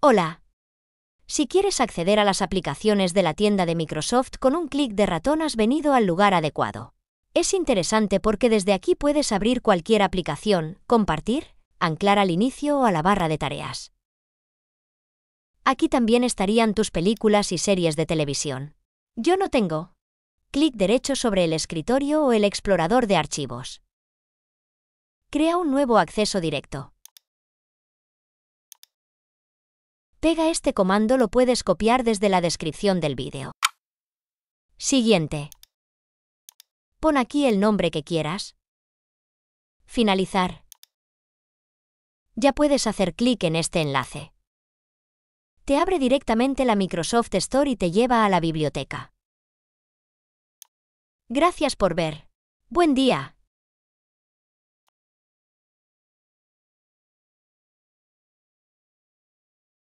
Hola. Si quieres acceder a las aplicaciones de la tienda de Microsoft con un clic de ratón has venido al lugar adecuado. Es interesante porque desde aquí puedes abrir cualquier aplicación, compartir, anclar al inicio o a la barra de tareas. Aquí también estarían tus películas y series de televisión. Yo no tengo. Clic derecho sobre el escritorio o el explorador de archivos. Crea un nuevo acceso directo. Pega este comando lo puedes copiar desde la descripción del vídeo. Siguiente. Pon aquí el nombre que quieras. Finalizar. Ya puedes hacer clic en este enlace. Te abre directamente la Microsoft Store y te lleva a la biblioteca. Gracias por ver. Buen día.